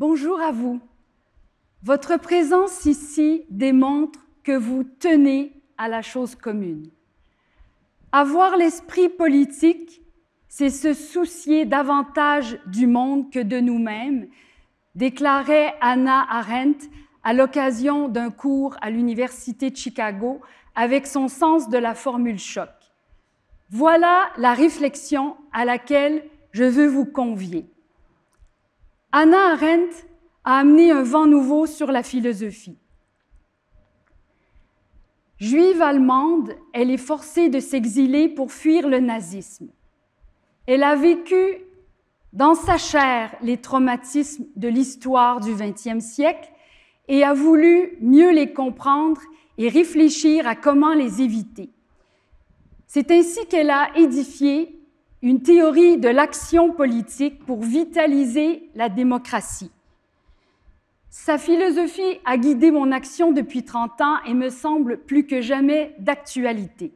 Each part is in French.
Bonjour à vous. Votre présence ici démontre que vous tenez à la chose commune. Avoir l'esprit politique, c'est se soucier davantage du monde que de nous-mêmes, déclarait Anna Arendt à l'occasion d'un cours à l'Université de Chicago avec son sens de la formule choc. Voilà la réflexion à laquelle je veux vous convier. Anna Arendt a amené un vent nouveau sur la philosophie. Juive allemande, elle est forcée de s'exiler pour fuir le nazisme. Elle a vécu dans sa chair les traumatismes de l'histoire du XXe siècle et a voulu mieux les comprendre et réfléchir à comment les éviter. C'est ainsi qu'elle a édifié une théorie de l'action politique pour vitaliser la démocratie. Sa philosophie a guidé mon action depuis 30 ans et me semble plus que jamais d'actualité.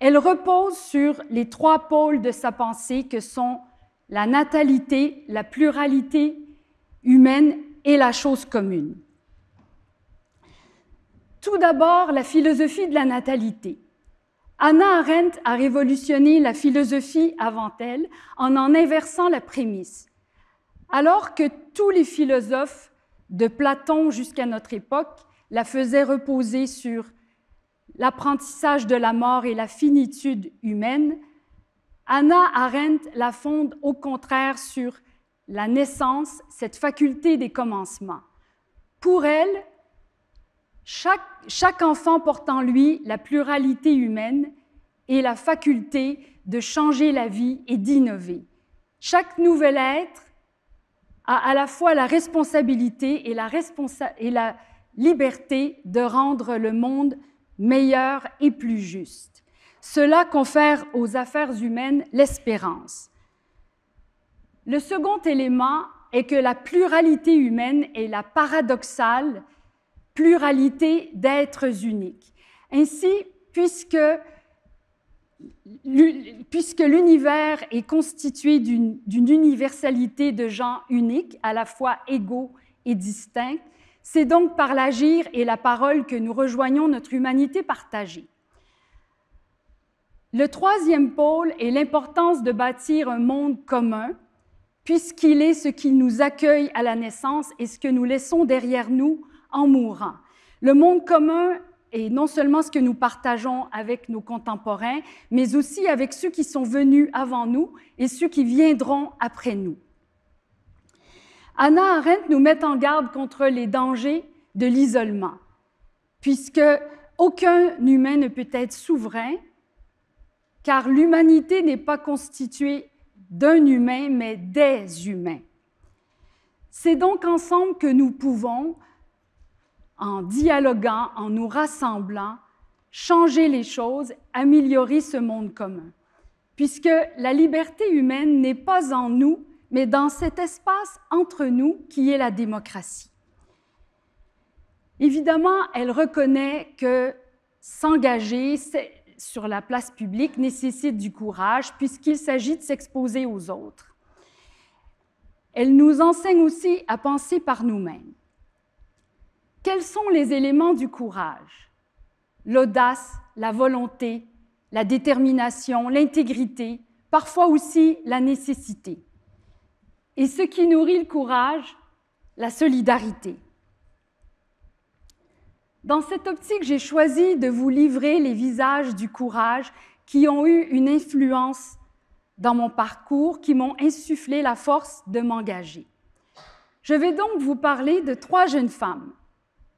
Elle repose sur les trois pôles de sa pensée que sont la natalité, la pluralité humaine et la chose commune. Tout d'abord, la philosophie de la natalité. Anna Arendt a révolutionné la philosophie avant elle en en inversant la prémisse. Alors que tous les philosophes, de Platon jusqu'à notre époque, la faisaient reposer sur l'apprentissage de la mort et la finitude humaine, Anna Arendt la fonde au contraire sur la naissance, cette faculté des commencements. Pour elle, chaque, enfant porte en lui la pluralité humaine et la faculté de changer la vie et d'innover. Chaque nouvel être a à la fois la responsabilité et et la liberté de rendre le monde meilleur et plus juste. Cela confère aux affaires humaines l'espérance. Le second élément est que la pluralité humaine est la paradoxale pluralité d'êtres uniques. Ainsi, puisque puisque l'univers est constitué d'une universalité de gens uniques, à la fois égaux et distincts, c'est donc par l'agir et la parole que nous rejoignons notre humanité partagée. Le troisième pôle est l'importance de bâtir un monde commun, puisqu'il est ce qui nous accueille à la naissance et ce que nous laissons derrière nous en mourant. Le monde commun est non seulement ce que nous partageons avec nos contemporains, mais aussi avec ceux qui sont venus avant nous et ceux qui viendront après nous. Anna Arendt nous met en garde contre les dangers de l'isolement, puisque aucun humain ne peut être souverain, car l'humanité n'est pas constituée d'un humain, mais des humains. C'est donc ensemble que nous pouvons, en dialoguant, en nous rassemblant, changer les choses, améliorer ce monde commun. Puisque la liberté humaine n'est pas en nous, mais dans cet espace entre nous qui est la démocratie. Évidemment, elle reconnaît que s'engager sur la place publique nécessite du courage puisqu'il s'agit de s'exposer aux autres. Elle nous enseigne aussi à penser par nous-mêmes quels sont les éléments du courage L'audace, la volonté, la détermination, l'intégrité, parfois aussi la nécessité. Et ce qui nourrit le courage, la solidarité. Dans cette optique, j'ai choisi de vous livrer les visages du courage qui ont eu une influence dans mon parcours, qui m'ont insufflé la force de m'engager. Je vais donc vous parler de trois jeunes femmes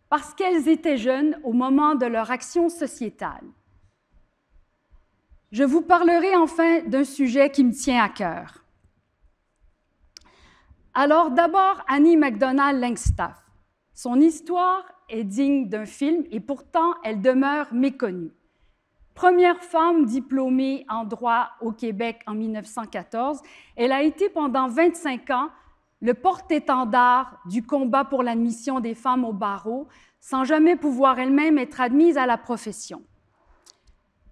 parce qu'elles étaient jeunes au moment de leur action sociétale. Je vous parlerai enfin d'un sujet qui me tient à cœur. Alors d'abord, Annie MacDonald Langstaff. Son histoire est digne d'un film et pourtant elle demeure méconnue. Première femme diplômée en droit au Québec en 1914, elle a été pendant 25 ans le porte-étendard du combat pour l'admission des femmes au barreau, sans jamais pouvoir elle-même être admise à la profession.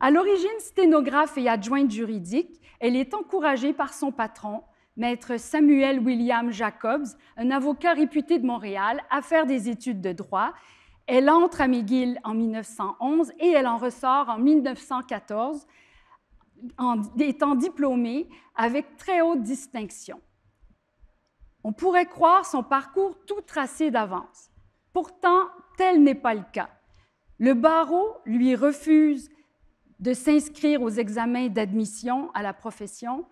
À l'origine sténographe et adjointe juridique, elle est encouragée par son patron, maître Samuel William Jacobs, un avocat réputé de Montréal, à faire des études de droit. Elle entre à McGill en 1911 et elle en ressort en 1914 en étant diplômée avec très haute distinction. On pourrait croire son parcours tout tracé d'avance. Pourtant, tel n'est pas le cas. Le barreau lui refuse de s'inscrire aux examens d'admission à la profession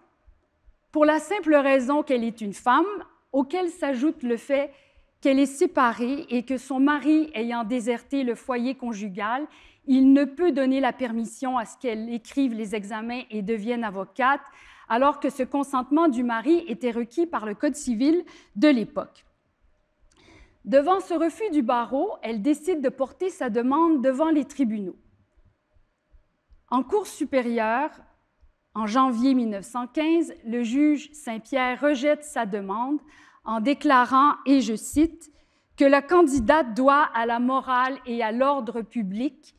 pour la simple raison qu'elle est une femme, auquel s'ajoute le fait qu'elle est séparée et que son mari ayant déserté le foyer conjugal, il ne peut donner la permission à ce qu'elle écrive les examens et devienne avocate, alors que ce consentement du mari était requis par le Code civil de l'époque. Devant ce refus du barreau, elle décide de porter sa demande devant les tribunaux. En Cour supérieure, en janvier 1915, le juge Saint-Pierre rejette sa demande en déclarant, et je cite, que la candidate doit à la morale et à l'ordre public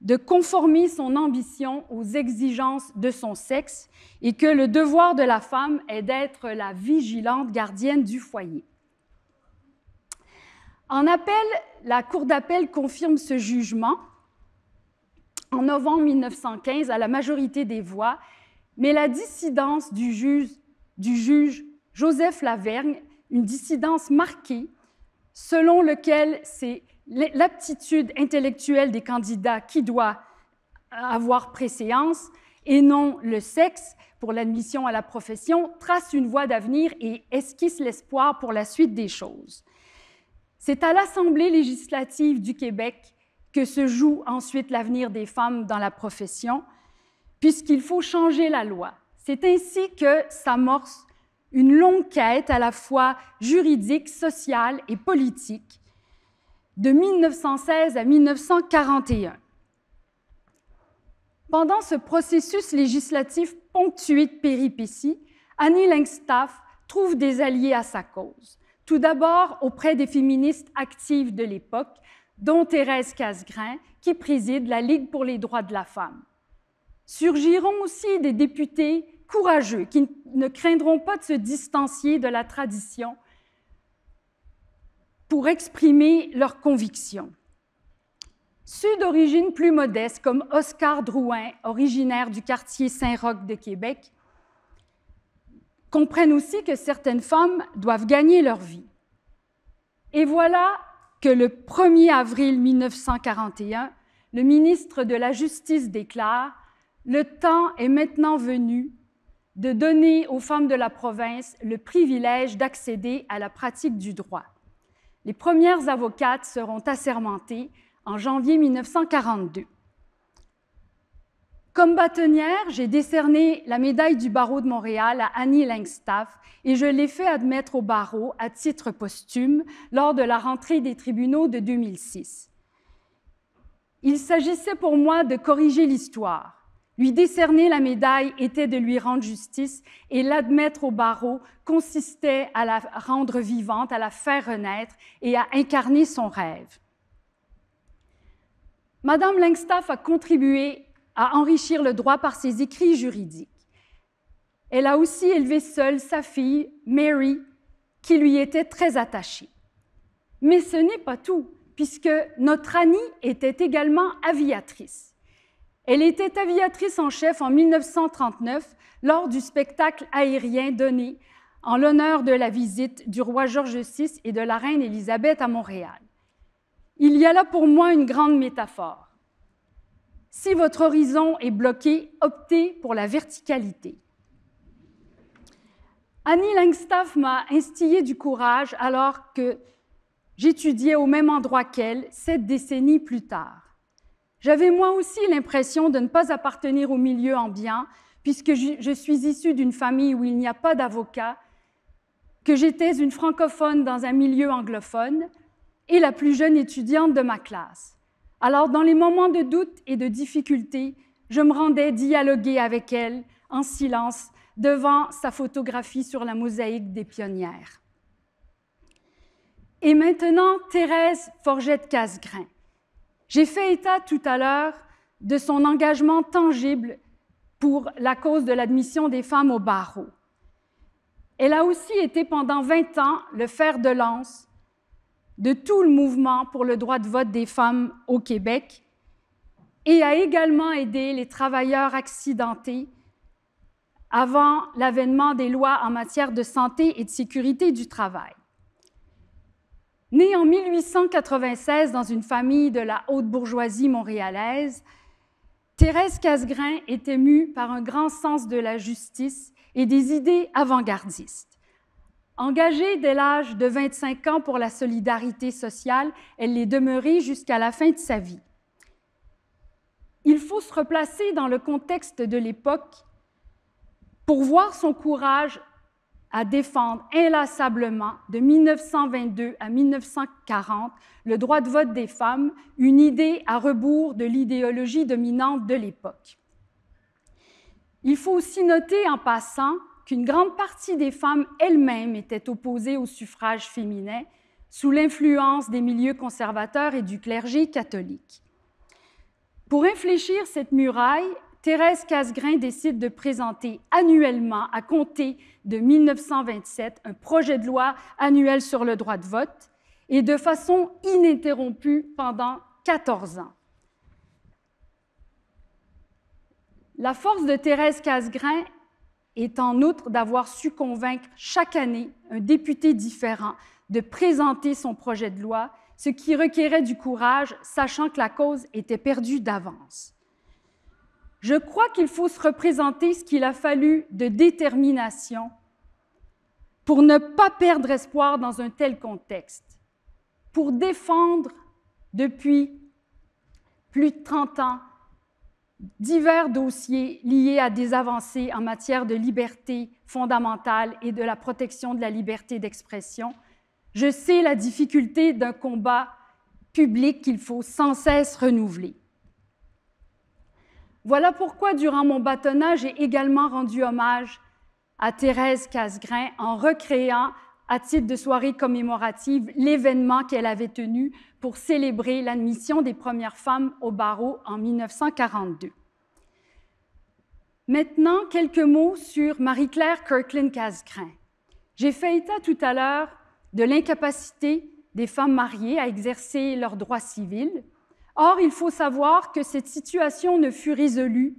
de conformer son ambition aux exigences de son sexe et que le devoir de la femme est d'être la vigilante gardienne du foyer. En appel, la Cour d'appel confirme ce jugement en novembre 1915 à la majorité des voix, mais la dissidence du juge, Joseph Lavergne, une dissidence marquée, selon lequel c'est l'aptitude intellectuelle des candidats qui doit avoir préséance et non le sexe pour l'admission à la profession trace une voie d'avenir et esquisse l'espoir pour la suite des choses. C'est à l'Assemblée législative du Québec que se joue ensuite l'avenir des femmes dans la profession, puisqu'il faut changer la loi. C'est ainsi que s'amorce une longue quête à la fois juridique, sociale et politique de 1916 à 1941. Pendant ce processus législatif ponctué de péripéties, Annie Langstaff trouve des alliés à sa cause. Tout d'abord auprès des féministes actives de l'époque, dont Thérèse Casgrain, qui préside la Ligue pour les droits de la femme. Surgiront aussi des députés courageux qui ne craindront pas de se distancier de la tradition pour exprimer leurs convictions. Ceux d'origine plus modeste, comme Oscar Drouin, originaire du quartier Saint-Roch de Québec, comprennent aussi que certaines femmes doivent gagner leur vie. Et voilà que le 1er avril 1941, le ministre de la Justice déclare Le temps est maintenant venu de donner aux femmes de la province le privilège d'accéder à la pratique du droit. Les premières avocates seront assermentées en janvier 1942. Comme bâtonnière, j'ai décerné la médaille du barreau de Montréal à Annie Langstaff et je l'ai fait admettre au barreau à titre posthume lors de la rentrée des tribunaux de 2006. Il s'agissait pour moi de corriger l'histoire, lui décerner la médaille était de lui rendre justice et l'admettre au barreau consistait à la rendre vivante, à la faire renaître et à incarner son rêve. Madame Langstaff a contribué à enrichir le droit par ses écrits juridiques. Elle a aussi élevé seule sa fille, Mary, qui lui était très attachée. Mais ce n'est pas tout, puisque notre Annie était également aviatrice. Elle était aviatrice en chef en 1939 lors du spectacle aérien donné en l'honneur de la visite du roi George VI et de la reine Élisabeth à Montréal. Il y a là pour moi une grande métaphore. Si votre horizon est bloqué, optez pour la verticalité. Annie Langstaff m'a instillé du courage alors que j'étudiais au même endroit qu'elle, sept décennies plus tard. J'avais moi aussi l'impression de ne pas appartenir au milieu ambiant, puisque je, suis issue d'une famille où il n'y a pas d'avocat, que j'étais une francophone dans un milieu anglophone et la plus jeune étudiante de ma classe. Alors, dans les moments de doute et de difficulté, je me rendais dialoguer avec elle en silence devant sa photographie sur la mosaïque des pionnières. Et maintenant, Thérèse Forgette-Casgrain. J'ai fait état tout à l'heure de son engagement tangible pour la cause de l'admission des femmes au barreau. Elle a aussi été pendant 20 ans le fer de lance de tout le mouvement pour le droit de vote des femmes au Québec et a également aidé les travailleurs accidentés avant l'avènement des lois en matière de santé et de sécurité du travail. Née en 1896 dans une famille de la haute bourgeoisie montréalaise, Thérèse Casgrain est émue par un grand sens de la justice et des idées avant-gardistes. Engagée dès l'âge de 25 ans pour la solidarité sociale, elle l'est demeurée jusqu'à la fin de sa vie. Il faut se replacer dans le contexte de l'époque pour voir son courage à défendre inlassablement de 1922 à 1940 le droit de vote des femmes, une idée à rebours de l'idéologie dominante de l'époque. Il faut aussi noter en passant qu'une grande partie des femmes elles-mêmes étaient opposées au suffrage féminin sous l'influence des milieux conservateurs et du clergé catholique. Pour infléchir cette muraille, Thérèse Casgrain décide de présenter annuellement, à compter de 1927, un projet de loi annuel sur le droit de vote et de façon ininterrompue pendant 14 ans. La force de Thérèse Casgrain est en outre d'avoir su convaincre chaque année un député différent de présenter son projet de loi, ce qui requérait du courage, sachant que la cause était perdue d'avance. Je crois qu'il faut se représenter ce qu'il a fallu de détermination pour ne pas perdre espoir dans un tel contexte, pour défendre depuis plus de 30 ans divers dossiers liés à des avancées en matière de liberté fondamentale et de la protection de la liberté d'expression. Je sais la difficulté d'un combat public qu'il faut sans cesse renouveler. Voilà pourquoi, durant mon bâtonnage, j'ai également rendu hommage à Thérèse Casgrain en recréant, à titre de soirée commémorative, l'événement qu'elle avait tenu pour célébrer l'admission des premières femmes au barreau en 1942. Maintenant, quelques mots sur Marie-Claire Kirkland Casgrain. J'ai fait état tout à l'heure de l'incapacité des femmes mariées à exercer leurs droits civils, Or, il faut savoir que cette situation ne fut résolue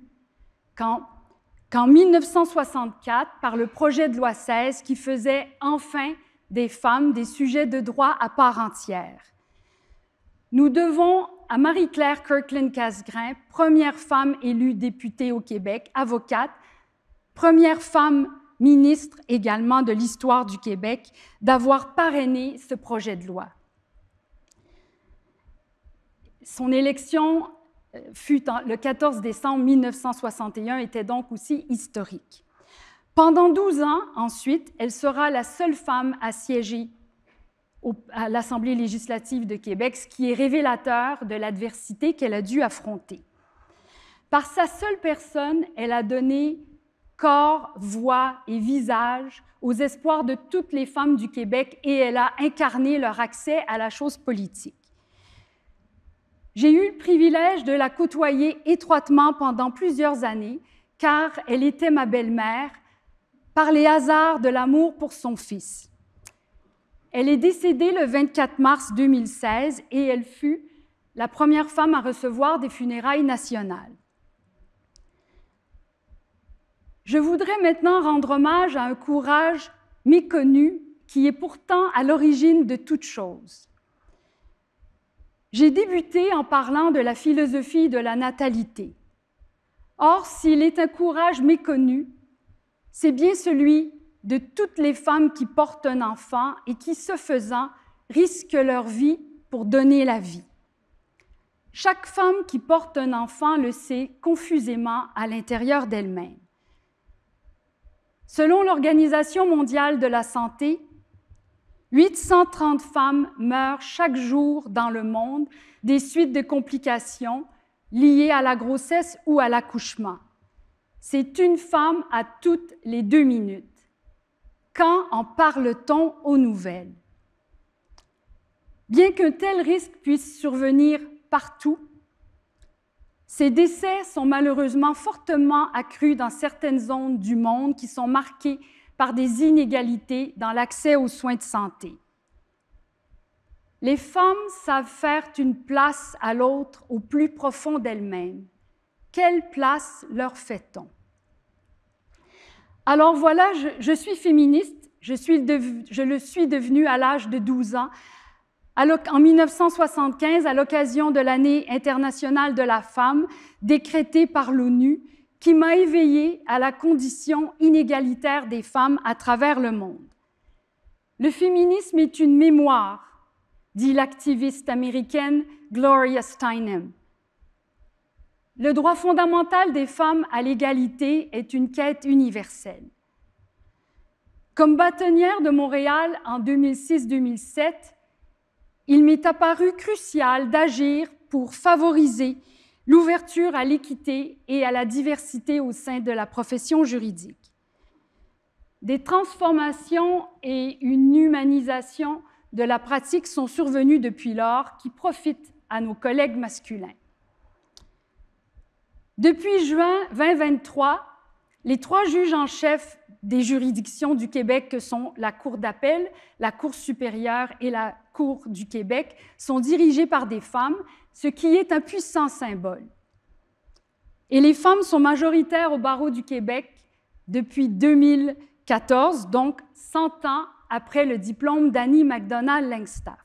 qu'en 1964 par le projet de loi 16 qui faisait enfin des femmes des sujets de droit à part entière. Nous devons à Marie-Claire Kirkland Casgrain, première femme élue députée au Québec, avocate, première femme ministre également de l'histoire du Québec, d'avoir parrainé ce projet de loi son élection euh, fut le 14 décembre 1961 était donc aussi historique. Pendant 12 ans, ensuite, elle sera la seule femme à siéger à l'Assemblée législative de Québec, ce qui est révélateur de l'adversité qu'elle a dû affronter. Par sa seule personne, elle a donné corps, voix et visage aux espoirs de toutes les femmes du Québec et elle a incarné leur accès à la chose politique. J'ai eu le privilège de la côtoyer étroitement pendant plusieurs années, car elle était ma belle-mère par les hasards de l'amour pour son fils. Elle est décédée le 24 mars 2016 et elle fut la première femme à recevoir des funérailles nationales. Je voudrais maintenant rendre hommage à un courage méconnu qui est pourtant à l'origine de toute chose. J'ai débuté en parlant de la philosophie de la natalité. Or, s'il est un courage méconnu, c'est bien celui de toutes les femmes qui portent un enfant et qui, se faisant, risquent leur vie pour donner la vie. Chaque femme qui porte un enfant le sait confusément à l'intérieur d'elle-même. Selon l'Organisation mondiale de la santé, 830 femmes meurent chaque jour dans le monde des suites de complications liées à la grossesse ou à l'accouchement. C'est une femme à toutes les deux minutes. Quand en parle-t-on aux nouvelles? Bien qu'un tel risque puisse survenir partout, ces décès sont malheureusement fortement accrus dans certaines zones du monde qui sont marquées par des inégalités dans l'accès aux soins de santé. Les femmes savent faire une place à l'autre au plus profond d'elles-mêmes. Quelle place leur fait-on Alors voilà, je, suis féministe, je, je, le suis devenue à l'âge de 12 ans, en 1975, à l'occasion de l'année internationale de la femme, décrétée par l'ONU qui m'a éveillée à la condition inégalitaire des femmes à travers le monde. Le féminisme est une mémoire, dit l'activiste américaine Gloria Steinem. Le droit fondamental des femmes à l'égalité est une quête universelle. Comme bâtonnière de Montréal en 2006-2007, il m'est apparu crucial d'agir pour favoriser l'ouverture à l'équité et à la diversité au sein de la profession juridique. Des transformations et une humanisation de la pratique sont survenues depuis lors qui profitent à nos collègues masculins. Depuis juin 2023, les trois juges en chef des juridictions du Québec, que sont la Cour d'appel, la Cour supérieure et la Cour du Québec, sont dirigés par des femmes, ce qui est un puissant symbole. Et les femmes sont majoritaires au barreau du Québec depuis 2014, donc 100 ans après le diplôme d'Annie McDonald Langstaff.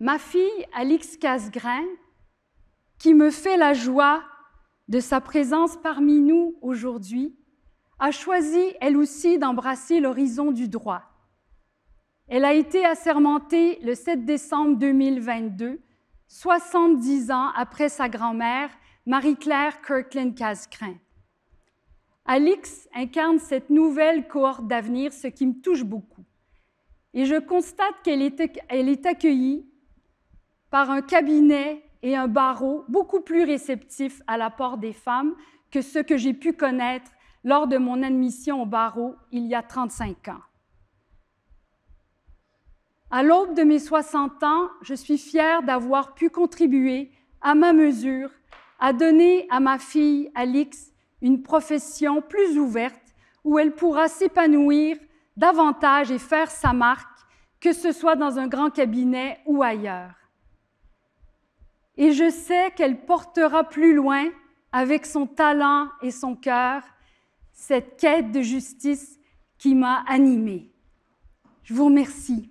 Ma fille, Alix Casgrain, qui me fait la joie de sa présence parmi nous aujourd'hui, a choisi elle aussi d'embrasser l'horizon du droit. Elle a été assermentée le 7 décembre 2022, 70 ans après sa grand-mère, Marie-Claire Kirkland-Cascrin. Alix incarne cette nouvelle cohorte d'avenir, ce qui me touche beaucoup. Et je constate qu'elle est accueillie par un cabinet et un barreau beaucoup plus réceptif à l'apport des femmes que ce que j'ai pu connaître lors de mon admission au barreau il y a 35 ans. À l'aube de mes 60 ans, je suis fière d'avoir pu contribuer à ma mesure à donner à ma fille Alix une profession plus ouverte où elle pourra s'épanouir davantage et faire sa marque, que ce soit dans un grand cabinet ou ailleurs et je sais qu'elle portera plus loin, avec son talent et son cœur, cette quête de justice qui m'a animée. Je vous remercie.